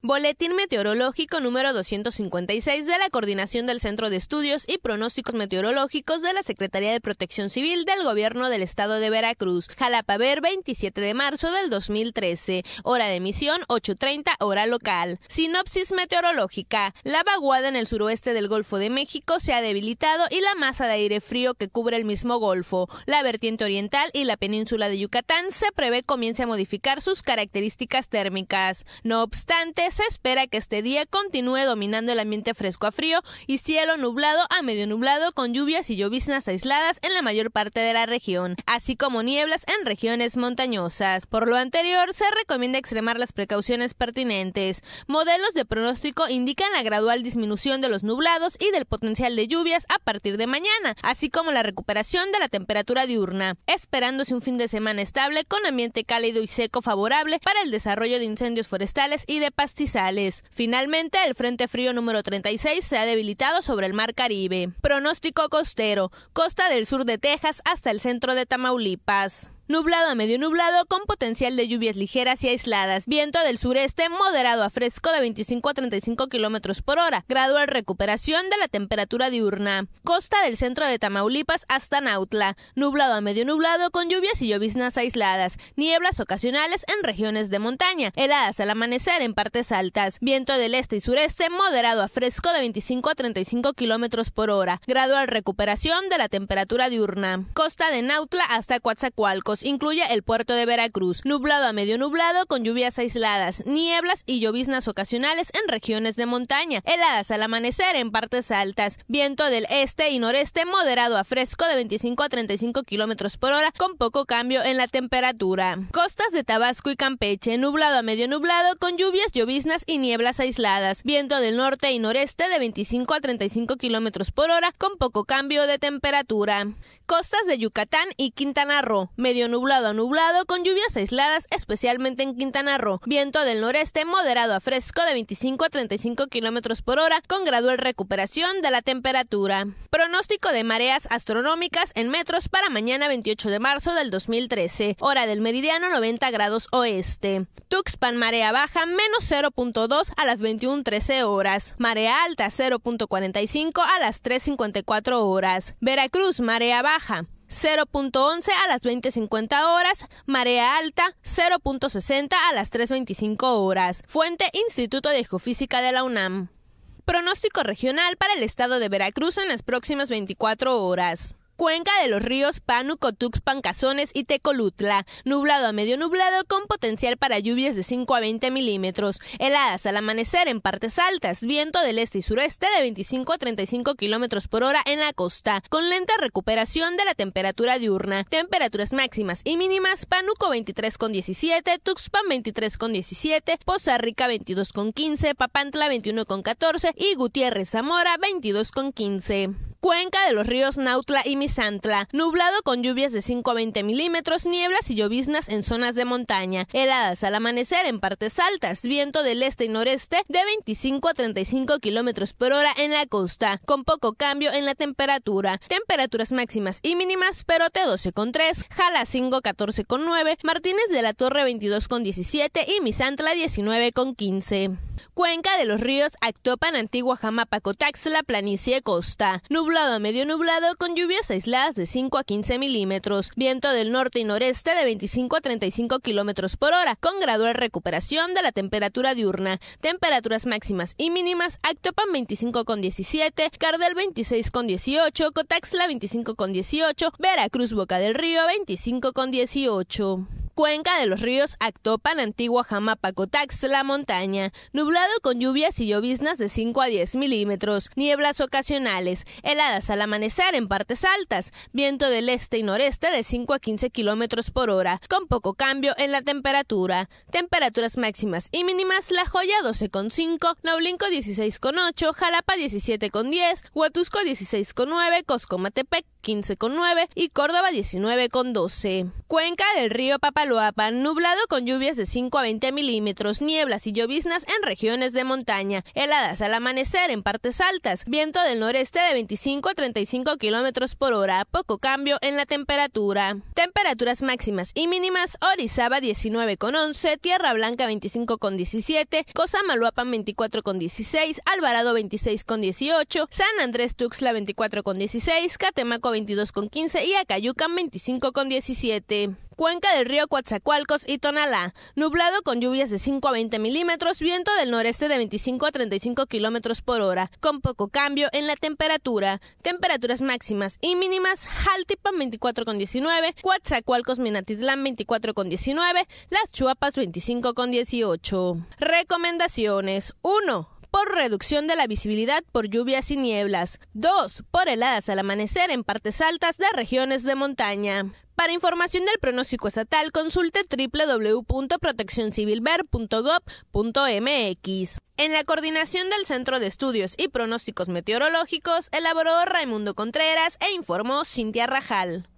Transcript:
Boletín Meteorológico número 256 de la Coordinación del Centro de Estudios y Pronósticos Meteorológicos de la Secretaría de Protección Civil del Gobierno del Estado de Veracruz, Jalapa Ver, 27 de marzo del 2013, hora de emisión 8.30 hora local. Sinopsis meteorológica. La vaguada en el suroeste del Golfo de México se ha debilitado y la masa de aire frío que cubre el mismo Golfo, la vertiente oriental y la península de Yucatán se prevé comience a modificar sus características térmicas. No obstante, pues se espera que este día continúe dominando el ambiente fresco a frío y cielo nublado a medio nublado con lluvias y lloviznas aisladas en la mayor parte de la región, así como nieblas en regiones montañosas. Por lo anterior, se recomienda extremar las precauciones pertinentes. Modelos de pronóstico indican la gradual disminución de los nublados y del potencial de lluvias a partir de mañana, así como la recuperación de la temperatura diurna, esperándose un fin de semana estable con ambiente cálido y seco favorable para el desarrollo de incendios forestales y de pastizales. Sales. Finalmente, el Frente Frío número 36 se ha debilitado sobre el Mar Caribe. Pronóstico costero, costa del sur de Texas hasta el centro de Tamaulipas. Nublado a medio nublado con potencial de lluvias ligeras y aisladas. Viento del sureste moderado a fresco de 25 a 35 kilómetros por hora. Gradual recuperación de la temperatura diurna. Costa del centro de Tamaulipas hasta Nautla. Nublado a medio nublado con lluvias y lloviznas aisladas. Nieblas ocasionales en regiones de montaña. Heladas al amanecer en partes altas. Viento del este y sureste moderado a fresco de 25 a 35 kilómetros por hora. Gradual recuperación de la temperatura diurna. Costa de Nautla hasta Coatzacoalcos Incluye el puerto de Veracruz, nublado a medio nublado con lluvias aisladas, nieblas y lloviznas ocasionales en regiones de montaña, heladas al amanecer en partes altas, viento del este y noreste moderado a fresco de 25 a 35 kilómetros por hora con poco cambio en la temperatura. Costas de Tabasco y Campeche, nublado a medio nublado con lluvias, lloviznas y nieblas aisladas, viento del norte y noreste de 25 a 35 kilómetros por hora con poco cambio de temperatura. Costas de Yucatán y Quintana Roo, medio nublado a nublado con lluvias aisladas, especialmente en Quintana Roo. Viento del noreste moderado a fresco de 25 a 35 kilómetros por hora con gradual recuperación de la temperatura. Pronóstico de mareas astronómicas en metros para mañana 28 de marzo del 2013, hora del meridiano 90 grados oeste. Tuxpan marea baja menos 0.2 a las 21.13 horas. Marea alta 0.45 a las 3.54 horas. Veracruz marea baja 0.11 a las 20.50 horas, marea alta 0.60 a las 3.25 horas. Fuente Instituto de Geofísica de la UNAM. Pronóstico regional para el estado de Veracruz en las próximas 24 horas cuenca de los ríos Pánuco, Tuxpan, Cazones y Tecolutla. Nublado a medio nublado con potencial para lluvias de 5 a 20 milímetros. Heladas al amanecer en partes altas. Viento del este y sureste de 25 a 35 kilómetros por hora en la costa. Con lenta recuperación de la temperatura diurna. Temperaturas máximas y mínimas. Pánuco 23,17. Tuxpan 23,17. Poza Rica 22,15. Papantla 21,14. Y Gutiérrez Zamora 22,15. Cuenca de los ríos Nautla y Misantla, nublado con lluvias de 5 a 20 milímetros, nieblas y lloviznas en zonas de montaña, heladas al amanecer en partes altas, viento del este y noreste de 25 a 35 kilómetros por hora en la costa, con poco cambio en la temperatura, temperaturas máximas y mínimas, Perote 12,3, con 14,9, Martínez de la Torre 22,17 y Misantla 19,15. Cuenca de los ríos Actopan, Antigua Jamapa, Cotaxla, Planicie Costa, nublado a medio nublado con lluvias aisladas de 5 a 15 milímetros, viento del norte y noreste de 25 a 35 kilómetros por hora, con gradual recuperación de la temperatura diurna. Temperaturas máximas y mínimas: Actopan 25 con 17, Cardel 26 con 18, Cotaxla 25 con 18, Veracruz Boca del Río 25 con 18. Cuenca de los ríos Actopan, Antigua Jama, Pacotax, La Montaña. Nublado con lluvias y lloviznas de 5 a 10 milímetros. Nieblas ocasionales. Heladas al amanecer en partes altas. Viento del este y noreste de 5 a 15 kilómetros por hora. Con poco cambio en la temperatura. Temperaturas máximas y mínimas. La Joya 12,5. Naulinco 16,8. Jalapa 17,10. Huatusco 16,9. Coscomatepec 15,9. Y Córdoba 19,12. Cuenca del río Papal nublado con lluvias de 5 a 20 milímetros, nieblas y lloviznas en regiones de montaña, heladas al amanecer en partes altas, viento del noreste de 25 a 35 kilómetros por hora, poco cambio en la temperatura. Temperaturas máximas y mínimas, Orizaba 19 con 11, Tierra Blanca 25 con 17, Cosamaloapan 24 con 16, Alvarado 26 con 18, San Andrés Tuxla 24 con 16, Catemaco 22 con 15 y Acayucan 25 con 17 cuenca del río Coatzacoalcos y Tonalá, nublado con lluvias de 5 a 20 milímetros, viento del noreste de 25 a 35 kilómetros por hora, con poco cambio en la temperatura. Temperaturas máximas y mínimas, Jaltipan 24 con 19, Coatzacoalcos Minatitlán 24 con 19, Las Chuapas 25 con 18. Recomendaciones 1 por reducción de la visibilidad por lluvias y nieblas, 2 por heladas al amanecer en partes altas de regiones de montaña. Para información del pronóstico estatal, consulte www.proteccioncivilver.gov.mx. En la coordinación del Centro de Estudios y Pronósticos Meteorológicos, elaboró Raimundo Contreras e informó Cintia Rajal.